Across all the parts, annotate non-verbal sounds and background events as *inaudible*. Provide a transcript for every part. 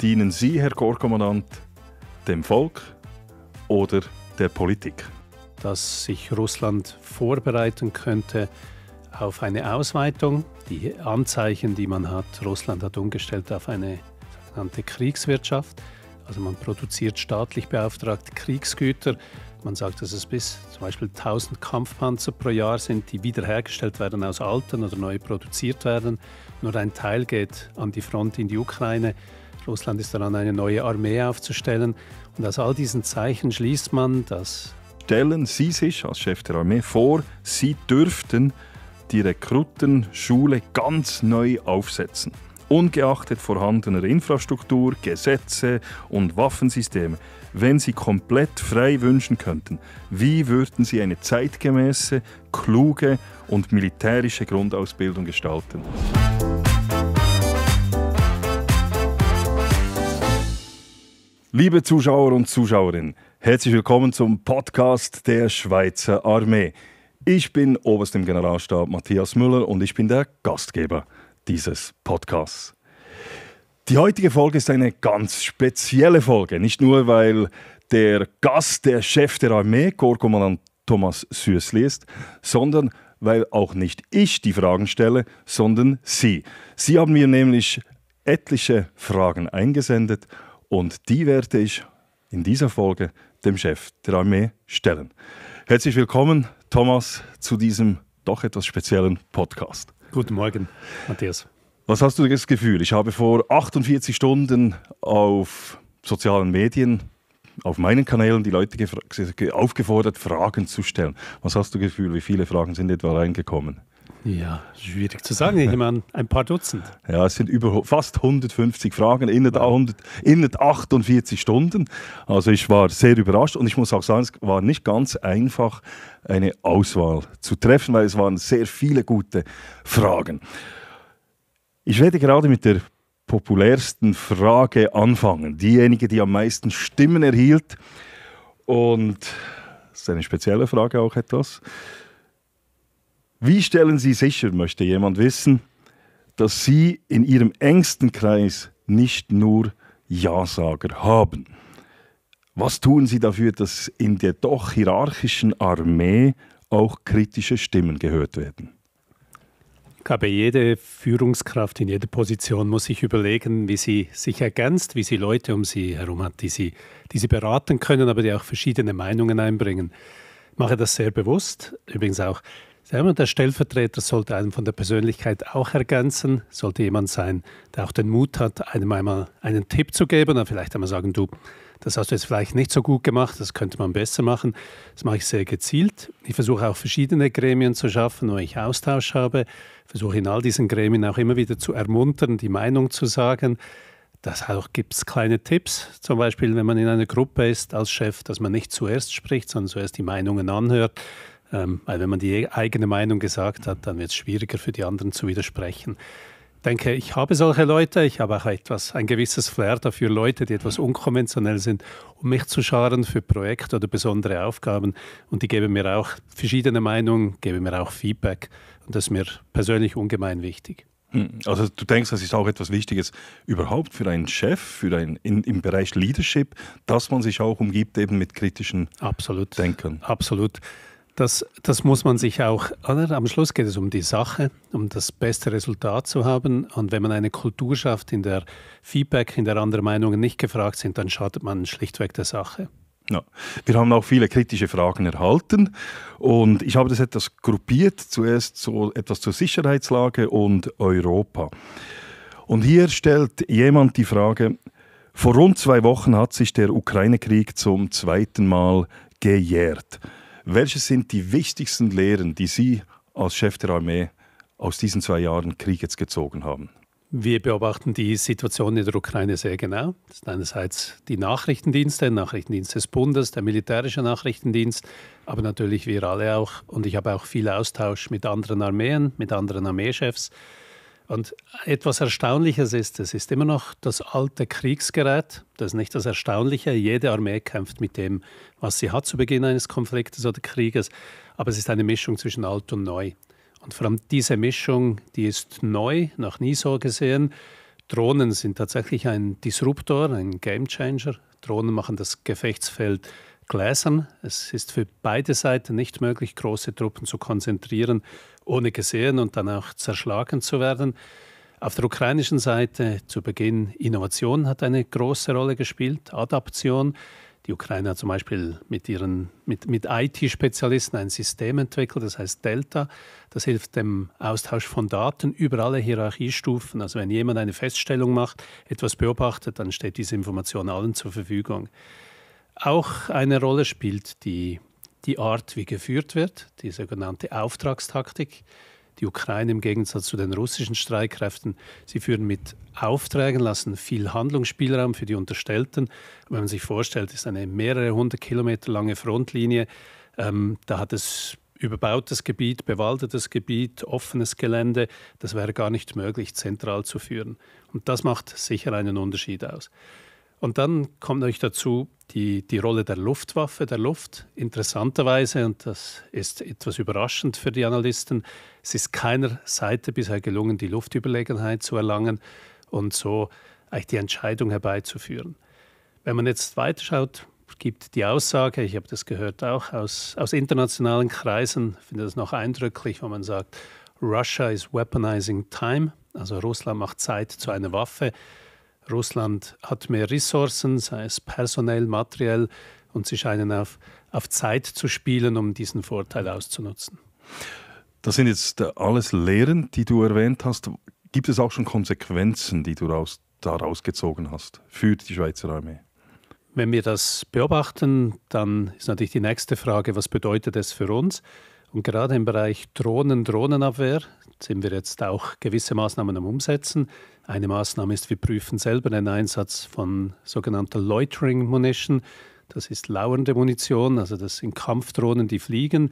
Dienen Sie, Herr Korkommandant, dem Volk oder der Politik? Dass sich Russland vorbereiten könnte auf eine Ausweitung. Die Anzeichen, die man hat, Russland hat umgestellt auf eine sogenannte Kriegswirtschaft. Also man produziert staatlich beauftragte Kriegsgüter. Man sagt, dass es bis zum Beispiel 1000 Kampfpanzer pro Jahr sind, die wiederhergestellt werden aus alten oder neu produziert werden. Nur ein Teil geht an die Front in die Ukraine. Russland ist daran, eine neue Armee aufzustellen. Und aus all diesen Zeichen schließt man, dass. Stellen Sie sich als Chef der Armee vor, Sie dürften die Rekrutenschule ganz neu aufsetzen. Ungeachtet vorhandener Infrastruktur, Gesetze und Waffensysteme, wenn Sie komplett frei wünschen könnten, wie würden Sie eine zeitgemäße, kluge und militärische Grundausbildung gestalten? Liebe Zuschauer und Zuschauerinnen, herzlich willkommen zum Podcast der Schweizer Armee. Ich bin Oberst im Generalstab Matthias Müller und ich bin der Gastgeber dieses Podcasts. Die heutige Folge ist eine ganz spezielle Folge, nicht nur weil der Gast, der Chef der Armee, Korpskommandant Thomas Süßli ist, sondern weil auch nicht ich die Fragen stelle, sondern Sie. Sie haben mir nämlich etliche Fragen eingesendet und die werde ich in dieser Folge dem Chef der Armee stellen. Herzlich willkommen, Thomas, zu diesem doch etwas speziellen Podcast. Guten Morgen, Matthias. Was hast du das Gefühl? Ich habe vor 48 Stunden auf sozialen Medien, auf meinen Kanälen die Leute aufgefordert, Fragen zu stellen. Was hast du das Gefühl, wie viele Fragen sind etwa reingekommen? Ja, schwierig zu sagen. Ich meine, ein paar Dutzend. Ja, es sind über fast 150 Fragen innerhalb 100, 48 Stunden. Also ich war sehr überrascht und ich muss auch sagen, es war nicht ganz einfach, eine Auswahl zu treffen, weil es waren sehr viele gute Fragen. Ich werde gerade mit der populärsten Frage anfangen. Diejenige, die am meisten Stimmen erhielt. Und das ist eine spezielle Frage auch etwas. Wie stellen Sie sicher, möchte jemand wissen, dass Sie in Ihrem engsten Kreis nicht nur Ja-Sager haben? Was tun Sie dafür, dass in der doch hierarchischen Armee auch kritische Stimmen gehört werden? Ich glaube, jede Führungskraft in jeder Position muss sich überlegen, wie sie sich ergänzt, wie sie Leute um sie herum hat, die sie, die sie beraten können, aber die auch verschiedene Meinungen einbringen. Ich mache das sehr bewusst. Übrigens auch der Stellvertreter sollte einen von der Persönlichkeit auch ergänzen, sollte jemand sein, der auch den Mut hat, einem einmal einen Tipp zu geben oder vielleicht einmal sagen, du, das hast du jetzt vielleicht nicht so gut gemacht, das könnte man besser machen. Das mache ich sehr gezielt. Ich versuche auch verschiedene Gremien zu schaffen, wo ich Austausch habe, ich versuche in all diesen Gremien auch immer wieder zu ermuntern, die Meinung zu sagen. Das auch gibt es kleine Tipps, zum Beispiel, wenn man in einer Gruppe ist als Chef, dass man nicht zuerst spricht, sondern zuerst die Meinungen anhört, ähm, weil also wenn man die eigene Meinung gesagt hat, dann wird es schwieriger für die anderen zu widersprechen. Ich denke, ich habe solche Leute, ich habe auch etwas, ein gewisses Flair dafür, Leute, die etwas unkonventionell sind, um mich zu scharen für Projekte oder besondere Aufgaben. Und die geben mir auch verschiedene Meinungen, geben mir auch Feedback. Und das ist mir persönlich ungemein wichtig. Hm, also du denkst, das ist auch etwas Wichtiges überhaupt für einen Chef, für einen in, im Bereich Leadership, dass man sich auch umgibt eben mit kritischen Absolut. Denkern. Absolut. Das, das muss man sich auch, oder? am Schluss geht es um die Sache, um das beste Resultat zu haben. Und wenn man eine Kultur schafft, in der Feedback, in der andere Meinungen nicht gefragt sind, dann schadet man schlichtweg der Sache. Ja. Wir haben auch viele kritische Fragen erhalten und ich habe das etwas gruppiert, zuerst so etwas zur Sicherheitslage und Europa. Und hier stellt jemand die Frage, vor rund zwei Wochen hat sich der Ukraine-Krieg zum zweiten Mal gejährt. Welche sind die wichtigsten Lehren, die Sie als Chef der Armee aus diesen zwei Jahren Krieg jetzt gezogen haben? Wir beobachten die Situation in der Ukraine sehr genau. Das sind einerseits die Nachrichtendienste, der Nachrichtendienst des Bundes, der militärische Nachrichtendienst, aber natürlich wir alle auch. Und ich habe auch viel Austausch mit anderen Armeen, mit anderen Armeechefs. Und etwas Erstaunliches ist, es ist immer noch das alte Kriegsgerät. Das ist nicht das Erstaunliche. Jede Armee kämpft mit dem, was sie hat zu Beginn eines Konfliktes oder Krieges. Aber es ist eine Mischung zwischen alt und neu. Und vor allem diese Mischung, die ist neu, noch nie so gesehen. Drohnen sind tatsächlich ein Disruptor, ein Gamechanger. Drohnen machen das Gefechtsfeld gläsern. Es ist für beide Seiten nicht möglich, große Truppen zu konzentrieren ohne gesehen und dann auch zerschlagen zu werden. Auf der ukrainischen Seite zu Beginn Innovation hat eine große Rolle gespielt, Adaption. Die Ukraine hat zum Beispiel mit, ihren, mit, mit IT-Spezialisten ein System entwickelt, das heißt Delta. Das hilft dem Austausch von Daten über alle Hierarchiestufen. Also wenn jemand eine Feststellung macht, etwas beobachtet, dann steht diese Information allen zur Verfügung. Auch eine Rolle spielt die die Art, wie geführt wird, die sogenannte Auftragstaktik. Die Ukraine im Gegensatz zu den russischen Streitkräften, sie führen mit Aufträgen, lassen viel Handlungsspielraum für die Unterstellten. Wenn man sich vorstellt, ist eine mehrere hundert Kilometer lange Frontlinie. Ähm, da hat es überbautes Gebiet, bewaldetes Gebiet, offenes Gelände, das wäre gar nicht möglich zentral zu führen. Und das macht sicher einen Unterschied aus. Und dann kommt natürlich dazu die, die Rolle der Luftwaffe, der Luft. Interessanterweise, und das ist etwas überraschend für die Analysten, es ist keiner Seite bisher gelungen, die Luftüberlegenheit zu erlangen und so eigentlich die Entscheidung herbeizuführen. Wenn man jetzt weiterschaut, gibt die Aussage, ich habe das gehört auch aus, aus internationalen Kreisen, finde das noch eindrücklich, wenn man sagt, Russia is weaponizing time, also Russland macht Zeit zu einer Waffe. Russland hat mehr Ressourcen, sei es personell, materiell, und sie scheinen auf, auf Zeit zu spielen, um diesen Vorteil auszunutzen. Das sind jetzt alles Lehren, die du erwähnt hast. Gibt es auch schon Konsequenzen, die du daraus, daraus gezogen hast für die Schweizer Armee? Wenn wir das beobachten, dann ist natürlich die nächste Frage, was bedeutet es für uns? Und gerade im Bereich Drohnen, Drohnenabwehr sind wir jetzt auch gewisse Maßnahmen am Umsetzen. Eine Maßnahme ist, wir prüfen selber den Einsatz von sogenannter Loitering Munition. Das ist lauernde Munition, also das sind Kampfdrohnen, die fliegen.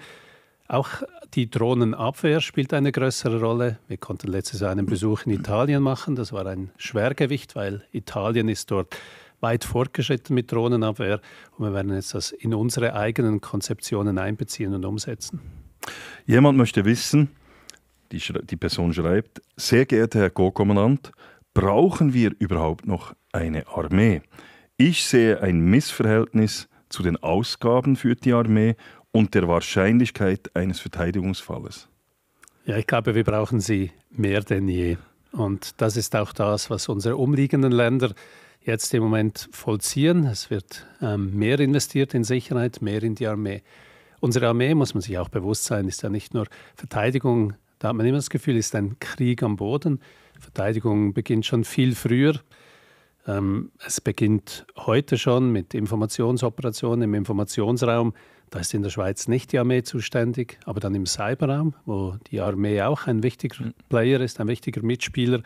Auch die Drohnenabwehr spielt eine größere Rolle. Wir konnten letztes Jahr einen Besuch in Italien machen. Das war ein Schwergewicht, weil Italien ist dort weit fortgeschritten mit Drohnenabwehr. Und wir werden jetzt das in unsere eigenen Konzeptionen einbeziehen und umsetzen. Jemand möchte wissen, die, die Person schreibt, sehr geehrter Herr Co-Kommandant, brauchen wir überhaupt noch eine Armee? Ich sehe ein Missverhältnis zu den Ausgaben für die Armee und der Wahrscheinlichkeit eines Verteidigungsfalles. Ja, ich glaube, wir brauchen sie mehr denn je. Und das ist auch das, was unsere umliegenden Länder jetzt im Moment vollziehen. Es wird ähm, mehr investiert in Sicherheit, mehr in die Armee. Unsere Armee, muss man sich auch bewusst sein, ist ja nicht nur Verteidigung da hat man immer das Gefühl, es ist ein Krieg am Boden. Verteidigung beginnt schon viel früher. Ähm, es beginnt heute schon mit Informationsoperationen im Informationsraum. Da ist in der Schweiz nicht die Armee zuständig, aber dann im Cyberraum, wo die Armee auch ein wichtiger hm. Player ist, ein wichtiger Mitspieler.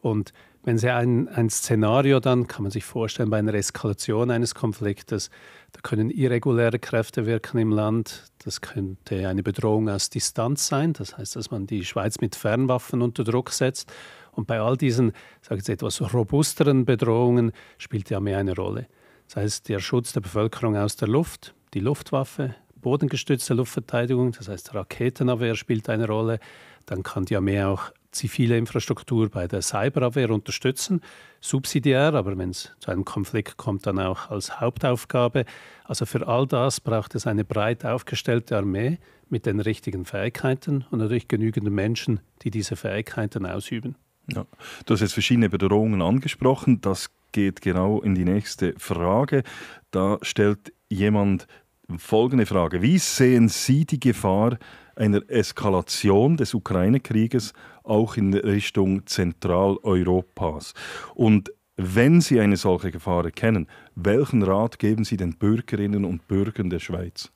Und wenn Sie ein, ein Szenario dann, kann man sich vorstellen, bei einer Eskalation eines Konfliktes, da können irreguläre Kräfte wirken im Land, das könnte eine Bedrohung aus Distanz sein, das heißt, dass man die Schweiz mit Fernwaffen unter Druck setzt. Und bei all diesen, sage ich jetzt etwas robusteren Bedrohungen spielt die Armee eine Rolle. Das heißt, der Schutz der Bevölkerung aus der Luft, die Luftwaffe, bodengestützte Luftverteidigung, das heißt Raketenabwehr spielt eine Rolle. Dann kann die Armee auch zivile Infrastruktur bei der Cyberabwehr unterstützen, subsidiär, aber wenn es zu einem Konflikt kommt, dann auch als Hauptaufgabe. Also für all das braucht es eine breit aufgestellte Armee mit den richtigen Fähigkeiten und natürlich genügend Menschen, die diese Fähigkeiten ausüben. Ja. Du hast jetzt verschiedene Bedrohungen angesprochen. Das geht genau in die nächste Frage. Da stellt jemand folgende Frage. Wie sehen Sie die Gefahr einer Eskalation des Ukraine-Krieges auch in Richtung Zentraleuropas. Und wenn Sie eine solche Gefahr erkennen, welchen Rat geben Sie den Bürgerinnen und Bürgern der Schweiz?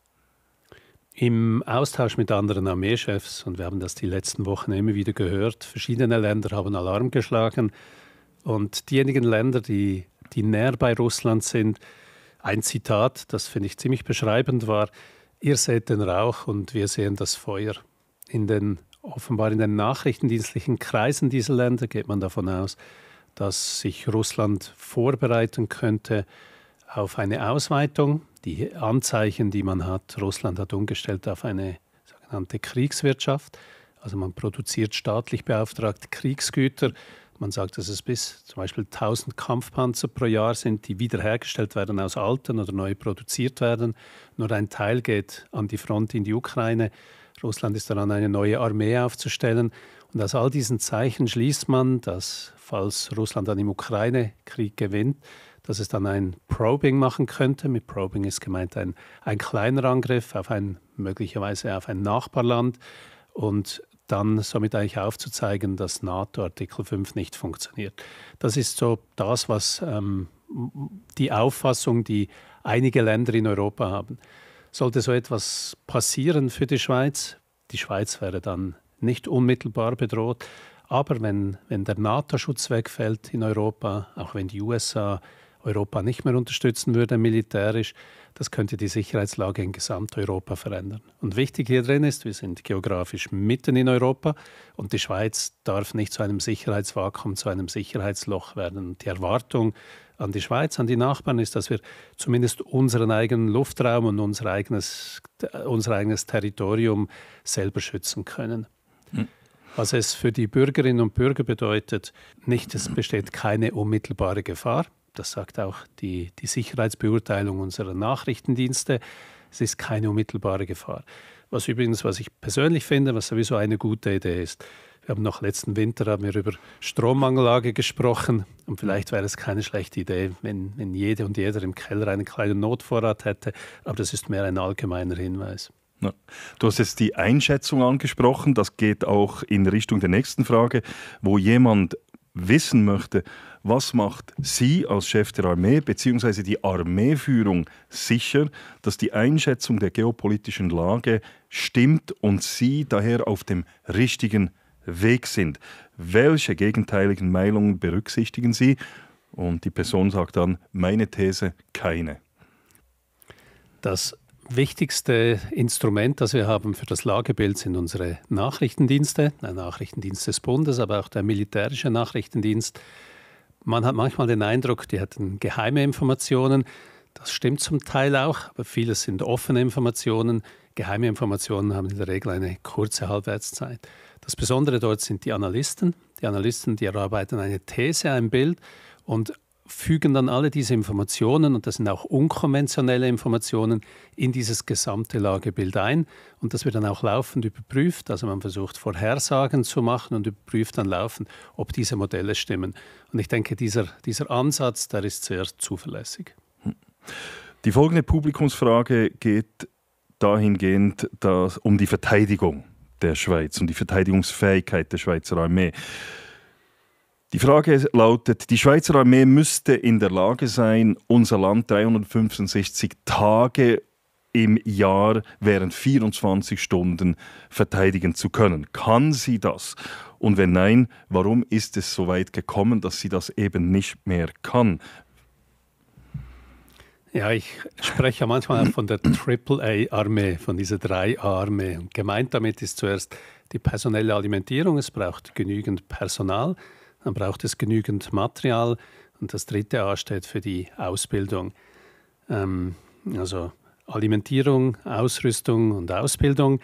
Im Austausch mit anderen Armeechefs, und wir haben das die letzten Wochen immer wieder gehört, verschiedene Länder haben Alarm geschlagen. Und diejenigen Länder, die, die näher bei Russland sind, ein Zitat, das finde ich ziemlich beschreibend war, ihr seht den Rauch und wir sehen das Feuer. In den offenbar in den nachrichtendienstlichen Kreisen dieser Länder geht man davon aus, dass sich Russland vorbereiten könnte auf eine Ausweitung. Die Anzeichen, die man hat, Russland hat umgestellt auf eine sogenannte Kriegswirtschaft. Also man produziert staatlich beauftragt Kriegsgüter. Man sagt, dass es bis zum Beispiel 1000 Kampfpanzer pro Jahr sind, die wiederhergestellt werden aus alten oder neu produziert werden. Nur ein Teil geht an die Front in die Ukraine. Russland ist daran, eine neue Armee aufzustellen. Und aus all diesen Zeichen schließt man, dass falls Russland dann im Ukraine-Krieg gewinnt, dass es dann ein Probing machen könnte. Mit Probing ist gemeint ein, ein kleiner Angriff auf ein möglicherweise auf ein Nachbarland und dann somit eigentlich aufzuzeigen, dass NATO Artikel 5 nicht funktioniert. Das ist so das, was ähm, die Auffassung, die einige Länder in Europa haben. Sollte so etwas passieren für die Schweiz, die Schweiz wäre dann nicht unmittelbar bedroht, aber wenn, wenn der NATO-Schutz wegfällt in Europa, auch wenn die USA Europa nicht mehr unterstützen würde militärisch, das könnte die Sicherheitslage in Gesamteuropa verändern. Und wichtig hier drin ist, wir sind geografisch mitten in Europa und die Schweiz darf nicht zu einem Sicherheitsvakuum, zu einem Sicherheitsloch werden. Die Erwartung an die Schweiz, an die Nachbarn, ist, dass wir zumindest unseren eigenen Luftraum und unser eigenes, unser eigenes Territorium selber schützen können. Hm. Was es für die Bürgerinnen und Bürger bedeutet, nicht, es besteht keine unmittelbare Gefahr. Das sagt auch die, die Sicherheitsbeurteilung unserer Nachrichtendienste. Es ist keine unmittelbare Gefahr. Was übrigens, was ich persönlich finde, was sowieso eine gute Idee ist. Wir haben noch letzten Winter haben wir über Strommangellage gesprochen und vielleicht wäre es keine schlechte Idee, wenn, wenn jede und jeder im Keller einen kleinen Notvorrat hätte, aber das ist mehr ein allgemeiner Hinweis. Ja. Du hast jetzt die Einschätzung angesprochen, das geht auch in Richtung der nächsten Frage, wo jemand wissen möchte, was macht Sie als Chef der Armee bzw. die Armeeführung sicher, dass die Einschätzung der geopolitischen Lage stimmt und Sie daher auf dem richtigen Weg Weg sind. Welche gegenteiligen Meinungen berücksichtigen Sie? Und die Person sagt dann, meine These keine. Das wichtigste Instrument, das wir haben für das Lagebild, sind unsere Nachrichtendienste, der Nachrichtendienst des Bundes, aber auch der militärische Nachrichtendienst. Man hat manchmal den Eindruck, die hätten geheime Informationen. Das stimmt zum Teil auch, aber vieles sind offene Informationen. Geheime Informationen haben in der Regel eine kurze Halbwertszeit. Das Besondere dort sind die Analysten. Die Analysten, die erarbeiten eine These, ein Bild und fügen dann alle diese Informationen, und das sind auch unkonventionelle Informationen, in dieses gesamte Lagebild ein. Und das wird dann auch laufend überprüft. Also man versucht Vorhersagen zu machen und überprüft dann laufend, ob diese Modelle stimmen. Und ich denke, dieser, dieser Ansatz, der ist sehr zuverlässig. Die folgende Publikumsfrage geht dahingehend dass, um die Verteidigung der Schweiz und die Verteidigungsfähigkeit der Schweizer Armee. Die Frage lautet, die Schweizer Armee müsste in der Lage sein, unser Land 365 Tage im Jahr während 24 Stunden verteidigen zu können. Kann sie das? Und wenn nein, warum ist es so weit gekommen, dass sie das eben nicht mehr kann? Ja, ich spreche ja manchmal von der AAA-Armee, von dieser Drei-Armee. Und gemeint damit ist zuerst die personelle Alimentierung. Es braucht genügend Personal, dann braucht es genügend Material und das dritte A steht für die Ausbildung. Ähm, also Alimentierung, Ausrüstung und Ausbildung.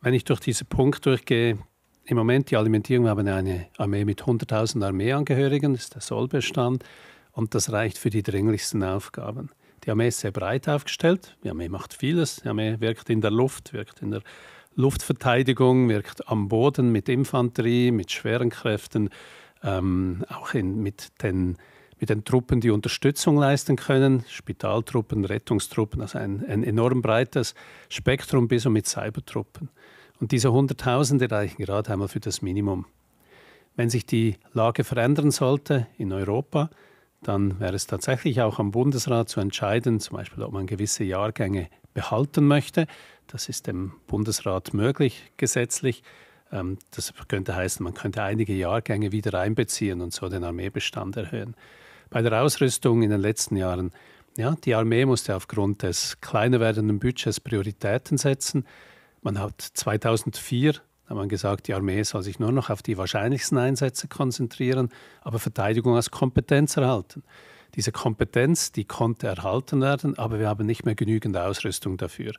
Wenn ich durch diesen Punkt durchgehe, im Moment die Alimentierung, wir haben eine Armee mit 100.000 Armeeangehörigen, das ist der Sollbestand, und das reicht für die dringlichsten Aufgaben. Die Armee ist sehr breit aufgestellt. Die Armee macht vieles. Die Armee wirkt in der Luft, wirkt in der Luftverteidigung, wirkt am Boden mit Infanterie, mit schweren Kräften, ähm, auch in, mit, den, mit den Truppen, die Unterstützung leisten können, Spitaltruppen, Rettungstruppen, also ein, ein enorm breites Spektrum bis und mit Cybertruppen. Und diese Hunderttausende reichen gerade einmal für das Minimum. Wenn sich die Lage verändern sollte in Europa, dann wäre es tatsächlich auch am Bundesrat zu entscheiden, zum Beispiel, ob man gewisse Jahrgänge behalten möchte. Das ist dem Bundesrat möglich gesetzlich. Ähm, das könnte heißen, man könnte einige Jahrgänge wieder einbeziehen und so den Armeebestand erhöhen. Bei der Ausrüstung in den letzten Jahren, ja, die Armee musste aufgrund des kleiner werdenden Budgets Prioritäten setzen. Man hat 2004 da hat man gesagt, die Armee soll sich nur noch auf die wahrscheinlichsten Einsätze konzentrieren, aber Verteidigung als Kompetenz erhalten. Diese Kompetenz, die konnte erhalten werden, aber wir haben nicht mehr genügend Ausrüstung dafür.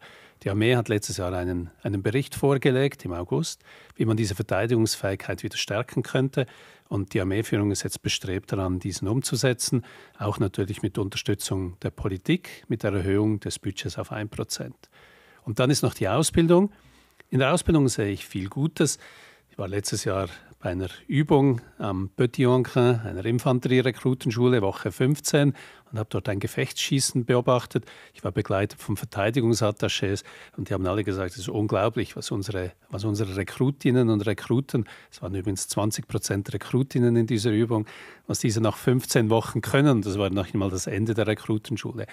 Die Armee hat letztes Jahr einen, einen Bericht vorgelegt im August, wie man diese Verteidigungsfähigkeit wieder stärken könnte. Und die Armeeführung ist jetzt bestrebt daran, diesen umzusetzen, auch natürlich mit Unterstützung der Politik, mit der Erhöhung des Budgets auf 1%. Und dann ist noch die Ausbildung. In der Ausbildung sehe ich viel Gutes. Ich war letztes Jahr bei einer Übung am Petit Ancrin, einer Infanterie-Rekrutenschule, Woche 15, und habe dort ein Gefechtsschießen beobachtet. Ich war begleitet von Verteidigungsattachés und die haben alle gesagt, es ist unglaublich, was unsere, was unsere Rekrutinnen und Rekruten, es waren übrigens 20 Prozent Rekrutinnen in dieser Übung, was diese nach 15 Wochen können. Das war noch einmal das Ende der Rekrutenschule.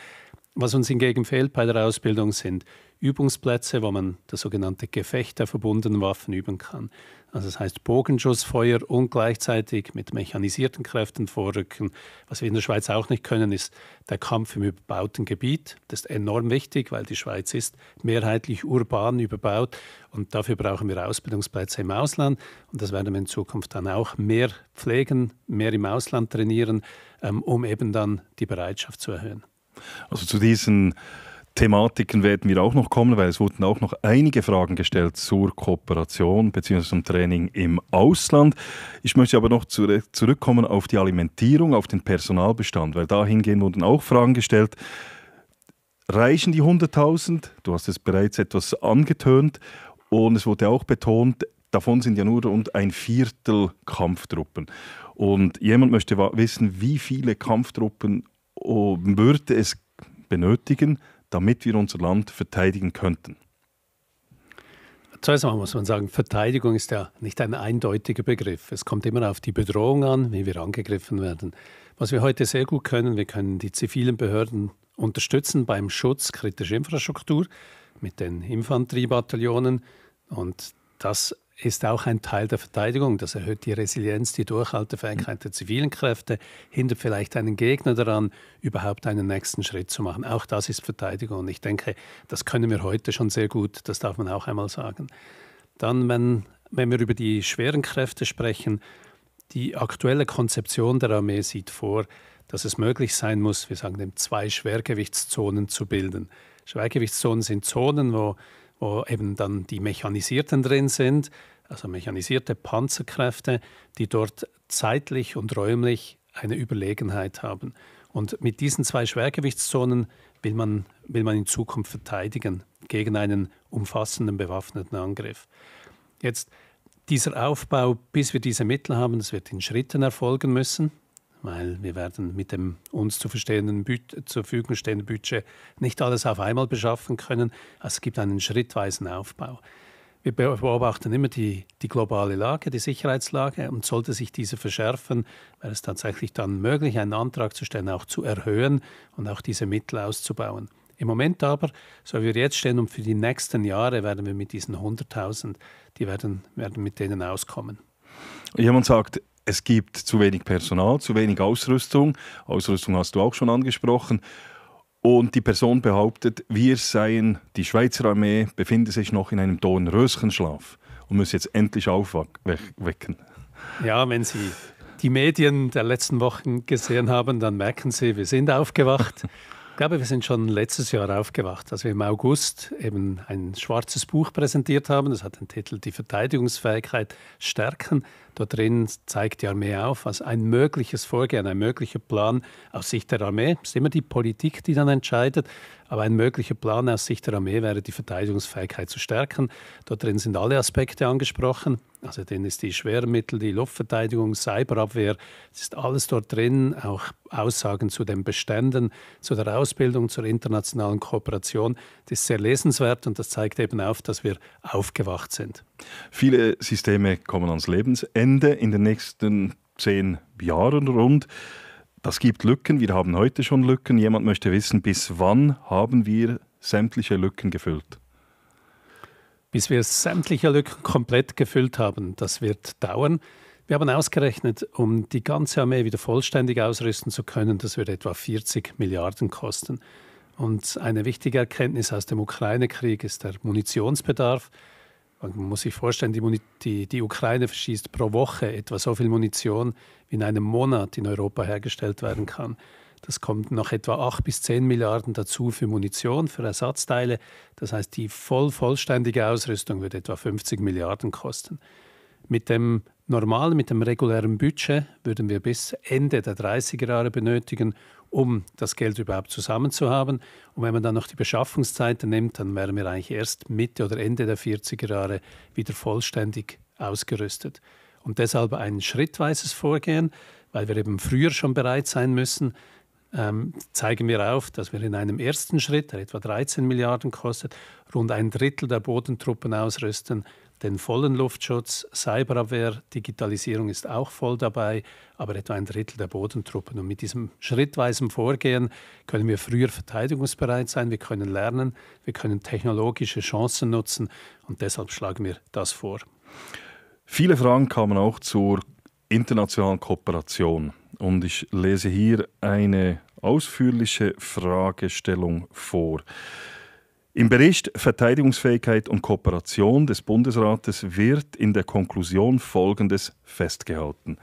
Was uns hingegen fehlt bei der Ausbildung sind Übungsplätze, wo man das sogenannte Gefecht der verbundenen Waffen üben kann. Also das heißt Bogenschussfeuer und gleichzeitig mit mechanisierten Kräften vorrücken. Was wir in der Schweiz auch nicht können, ist der Kampf im überbauten Gebiet. Das ist enorm wichtig, weil die Schweiz ist mehrheitlich urban überbaut und dafür brauchen wir Ausbildungsplätze im Ausland. Und das werden wir in Zukunft dann auch mehr pflegen, mehr im Ausland trainieren, ähm, um eben dann die Bereitschaft zu erhöhen. Also zu diesen Thematiken werden wir auch noch kommen, weil es wurden auch noch einige Fragen gestellt zur Kooperation bzw. zum Training im Ausland. Ich möchte aber noch zurückkommen auf die Alimentierung, auf den Personalbestand, weil dahingehend wurden auch Fragen gestellt. Reichen die 100.000? Du hast es bereits etwas angetönt und es wurde auch betont, davon sind ja nur rund ein Viertel Kampftruppen. Und jemand möchte wissen, wie viele Kampftruppen würde es benötigen, damit wir unser Land verteidigen könnten. Zuerst einmal muss man sagen, Verteidigung ist ja nicht ein eindeutiger Begriff. Es kommt immer auf die Bedrohung an, wie wir angegriffen werden. Was wir heute sehr gut können, wir können die zivilen Behörden unterstützen beim Schutz kritischer Infrastruktur mit den Infanteriebataillonen. Und das ist auch ein Teil der Verteidigung. Das erhöht die Resilienz, die Durchhaltefähigkeit der zivilen Kräfte, hindert vielleicht einen Gegner daran, überhaupt einen nächsten Schritt zu machen. Auch das ist Verteidigung. Und ich denke, das können wir heute schon sehr gut. Das darf man auch einmal sagen. Dann, wenn, wenn wir über die schweren Kräfte sprechen, die aktuelle Konzeption der Armee sieht vor, dass es möglich sein muss, wir sagen dem, zwei Schwergewichtszonen zu bilden. Schwergewichtszonen sind Zonen, wo wo eben dann die Mechanisierten drin sind, also mechanisierte Panzerkräfte, die dort zeitlich und räumlich eine Überlegenheit haben. Und mit diesen zwei Schwergewichtszonen will man, will man in Zukunft verteidigen gegen einen umfassenden bewaffneten Angriff. Jetzt dieser Aufbau, bis wir diese Mittel haben, das wird in Schritten erfolgen müssen weil wir werden mit dem uns zu verstehenden zur Verfügung stehenden Budget nicht alles auf einmal beschaffen können. Also es gibt einen schrittweisen Aufbau. Wir beobachten immer die, die, globale Lage, die Sicherheitslage und sollte sich diese verschärfen, wäre es tatsächlich dann möglich, einen Antrag zu stellen, auch zu erhöhen und auch diese Mittel auszubauen. Im Moment aber, so wie wir jetzt stehen und für die nächsten Jahre, werden wir mit diesen 100.000, die werden, werden mit denen auskommen. Jemand sagt, es gibt zu wenig Personal, zu wenig Ausrüstung. Ausrüstung hast du auch schon angesprochen. Und die Person behauptet, wir seien, die Schweizer Armee befinde sich noch in einem Dornröschenschlaf und müsse jetzt endlich aufwecken. Ja, wenn Sie die Medien der letzten Wochen gesehen haben, dann merken Sie, wir sind aufgewacht. Ich glaube, wir sind schon letztes Jahr aufgewacht, als wir im August eben ein schwarzes Buch präsentiert haben. Das hat den Titel Die Verteidigungsfähigkeit stärken. Da drin zeigt die Armee auf, was ein mögliches Vorgehen, ein möglicher Plan aus Sicht der Armee. Es ist immer die Politik, die dann entscheidet, aber ein möglicher Plan aus Sicht der Armee wäre, die Verteidigungsfähigkeit zu stärken. Dort drin sind alle Aspekte angesprochen. Also drin ist die Schwermittel, die Luftverteidigung, Cyberabwehr. Es ist alles dort drin, auch Aussagen zu den Beständen, zu der Ausbildung, zur internationalen Kooperation. Das ist sehr lesenswert und das zeigt eben auf, dass wir aufgewacht sind. Viele Systeme kommen ans Lebensende. Wende in den nächsten zehn Jahren rund. Das gibt Lücken. Wir haben heute schon Lücken. Jemand möchte wissen, bis wann haben wir sämtliche Lücken gefüllt? Bis wir sämtliche Lücken komplett gefüllt haben. Das wird dauern. Wir haben ausgerechnet, um die ganze Armee wieder vollständig ausrüsten zu können, das wird etwa 40 Milliarden kosten. Und eine wichtige Erkenntnis aus dem Ukraine-Krieg ist der Munitionsbedarf man muss sich vorstellen, die, die, die, Ukraine verschießt pro Woche etwa so viel Munition, wie in einem Monat in Europa hergestellt werden kann. Das kommt noch etwa 8 bis 10 Milliarden dazu für Munition, für Ersatzteile. Das heißt, die voll vollständige Ausrüstung wird etwa 50 Milliarden kosten. Mit dem normalen, mit dem regulären Budget würden wir bis Ende der 30er Jahre benötigen, um das Geld überhaupt zusammen zu haben. Und wenn man dann noch die Beschaffungszeiten nimmt, dann wären wir eigentlich erst Mitte oder Ende der 40er Jahre wieder vollständig ausgerüstet. Und deshalb ein schrittweises Vorgehen, weil wir eben früher schon bereit sein müssen, ähm, zeigen wir auf, dass wir in einem ersten Schritt, der etwa 13 Milliarden kostet, rund ein Drittel der Bodentruppen ausrüsten den vollen Luftschutz, Cyberabwehr, Digitalisierung ist auch voll dabei, aber etwa ein Drittel der Bodentruppen. Und mit diesem schrittweisen Vorgehen können wir früher verteidigungsbereit sein, wir können lernen, wir können technologische Chancen nutzen und deshalb schlagen wir das vor. Viele Fragen kamen auch zur internationalen Kooperation und ich lese hier eine ausführliche Fragestellung vor. Im Bericht Verteidigungsfähigkeit und Kooperation des Bundesrates wird in der Konklusion Folgendes festgehalten.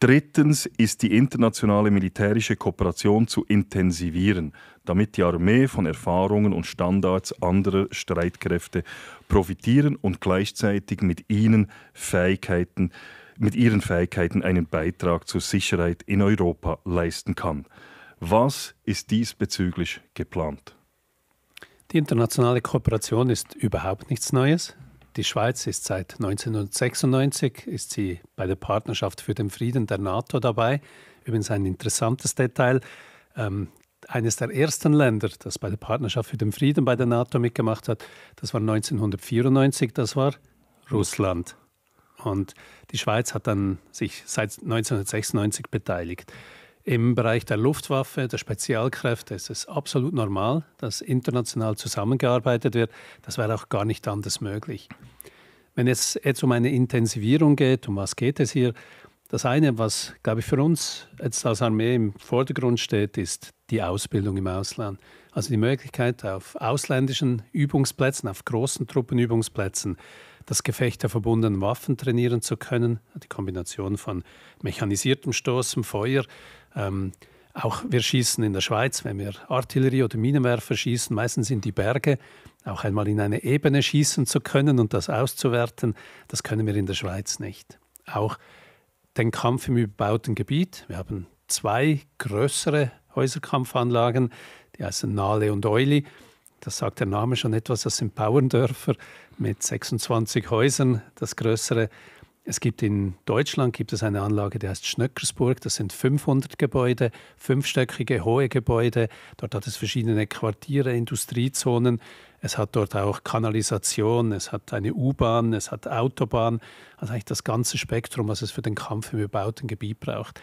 Drittens ist die internationale militärische Kooperation zu intensivieren, damit die Armee von Erfahrungen und Standards anderer Streitkräfte profitieren und gleichzeitig mit ihnen Fähigkeiten mit ihren Fähigkeiten einen Beitrag zur Sicherheit in Europa leisten kann. Was ist diesbezüglich geplant? Die internationale Kooperation ist überhaupt nichts Neues. Die Schweiz ist seit 1996 ist sie bei der Partnerschaft für den Frieden der NATO dabei. Übrigens ein interessantes Detail. Ähm, eines der ersten Länder, das bei der Partnerschaft für den Frieden bei der NATO mitgemacht hat, das war 1994, das war Russland. Und die Schweiz hat dann sich seit 1996 beteiligt. Im Bereich der Luftwaffe, der Spezialkräfte ist es absolut normal, dass international zusammengearbeitet wird. Das wäre auch gar nicht anders möglich. Wenn es jetzt um eine Intensivierung geht, um was geht es hier? Das eine, was, glaube ich, für uns jetzt als Armee im Vordergrund steht, ist die Ausbildung im Ausland. Also die Möglichkeit, auf ausländischen Übungsplätzen, auf großen Truppenübungsplätzen, das Gefecht der verbundenen Waffen trainieren zu können, die Kombination von mechanisiertem Stoßen, Feuer, ähm, auch wir schießen in der Schweiz, wenn wir Artillerie oder Minenwerfer schießen, meistens in die Berge, auch einmal in eine Ebene schießen zu können und das auszuwerten, das können wir in der Schweiz nicht. Auch den Kampf im überbauten Gebiet. Wir haben zwei größere Häuserkampfanlagen, die heißen Nale und Euli. Das sagt der Name schon etwas, das sind Bauerndörfer mit 26 Häusern. Das größere es gibt in Deutschland gibt es eine Anlage, die heißt Schnöckersburg. Das sind 500 Gebäude, fünfstöckige hohe Gebäude. Dort hat es verschiedene Quartiere, Industriezonen. Es hat dort auch Kanalisation, es hat eine U-Bahn, es hat Autobahn. Also eigentlich das ganze Spektrum, was es für den Kampf im bebauten Gebiet braucht.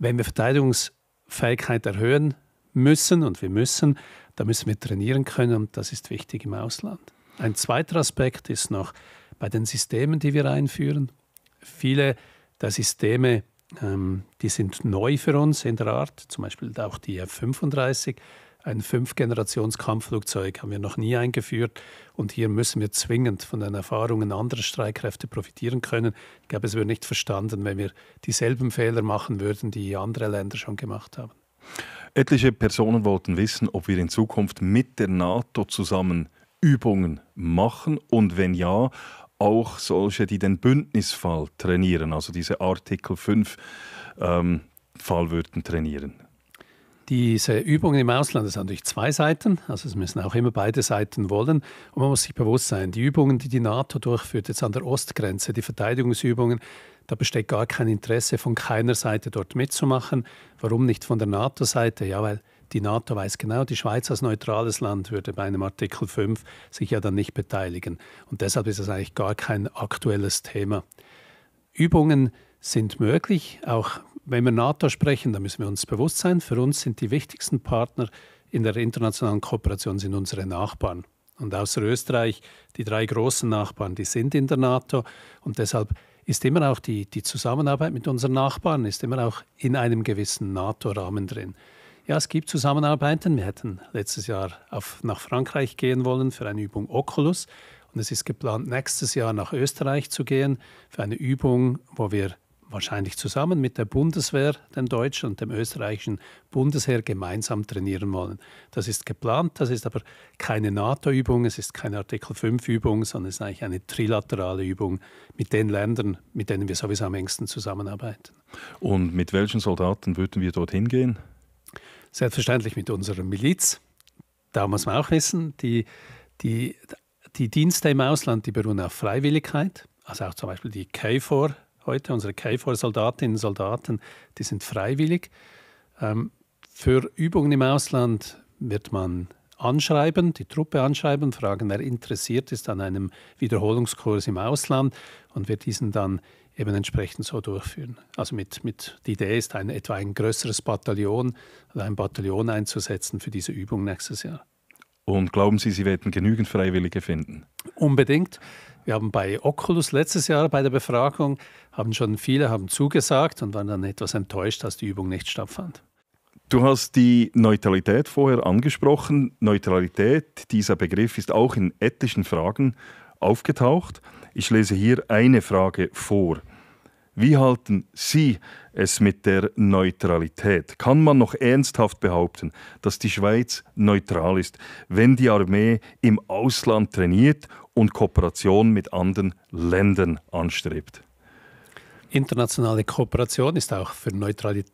Wenn wir Verteidigungsfähigkeit erhöhen müssen und wir müssen, dann müssen wir trainieren können und das ist wichtig im Ausland. Ein zweiter Aspekt ist noch bei den Systemen, die wir einführen viele der Systeme, ähm, die sind neu für uns in der Art, zum Beispiel auch die F-35, ein Fünf-Generations-Kampfflugzeug haben wir noch nie eingeführt und hier müssen wir zwingend von den Erfahrungen anderer Streitkräfte profitieren können. Ich glaube, es wäre nicht verstanden, wenn wir dieselben Fehler machen würden, die andere Länder schon gemacht haben. Etliche Personen wollten wissen, ob wir in Zukunft mit der NATO zusammen Übungen machen und wenn ja, auch solche, die den Bündnisfall trainieren, also diese Artikel 5 ähm, Fallwürden trainieren? Diese Übungen im Ausland, das haben natürlich zwei Seiten, also es müssen auch immer beide Seiten wollen. Und man muss sich bewusst sein, die Übungen, die die NATO durchführt, jetzt an der Ostgrenze, die Verteidigungsübungen, da besteht gar kein Interesse von keiner Seite dort mitzumachen. Warum nicht von der NATO-Seite? Ja, weil die NATO weiß genau, die Schweiz als neutrales Land würde bei einem Artikel 5 sich ja dann nicht beteiligen. Und deshalb ist das eigentlich gar kein aktuelles Thema. Übungen sind möglich, auch wenn wir NATO sprechen, da müssen wir uns bewusst sein, für uns sind die wichtigsten Partner in der internationalen Kooperation sind unsere Nachbarn. Und außer Österreich, die drei großen Nachbarn, die sind in der NATO. Und deshalb ist immer auch die, die Zusammenarbeit mit unseren Nachbarn, ist immer auch in einem gewissen NATO-Rahmen drin. Ja, es gibt Zusammenarbeiten. Wir hätten letztes Jahr auf, nach Frankreich gehen wollen für eine Übung Oculus. Und es ist geplant, nächstes Jahr nach Österreich zu gehen für eine Übung, wo wir wahrscheinlich zusammen mit der Bundeswehr, dem deutschen und dem österreichischen Bundesheer gemeinsam trainieren wollen. Das ist geplant, das ist aber keine NATO-Übung, es ist keine Artikel 5-Übung, sondern es ist eigentlich eine trilaterale Übung mit den Ländern, mit denen wir sowieso am engsten zusammenarbeiten. Und mit welchen Soldaten würden wir dorthin gehen? Selbstverständlich mit unserer Miliz. Da muss man auch wissen, die, die, die Dienste im Ausland, die beruhen auf Freiwilligkeit. Also auch zum Beispiel die KFOR heute, unsere KFOR-Soldatinnen und Soldaten, die sind freiwillig. Ähm, für Übungen im Ausland wird man anschreiben, die Truppe anschreiben, fragen, wer interessiert ist an einem Wiederholungskurs im Ausland und wird diesen dann eben entsprechend so durchführen. Also mit, mit die Idee ist, ein, etwa ein größeres Bataillon oder ein Bataillon einzusetzen für diese Übung nächstes Jahr. Und glauben Sie, Sie werden genügend Freiwillige finden? Unbedingt. Wir haben bei Oculus letztes Jahr bei der Befragung, haben schon viele haben zugesagt und waren dann etwas enttäuscht, dass die Übung nicht stattfand. Du hast die Neutralität vorher angesprochen. Neutralität, dieser Begriff ist auch in ethischen Fragen aufgetaucht. Ich lese hier eine Frage vor. Wie halten Sie es mit der Neutralität? Kann man noch ernsthaft behaupten, dass die Schweiz neutral ist, wenn die Armee im Ausland trainiert und Kooperation mit anderen Ländern anstrebt? Internationale Kooperation ist auch für neutrale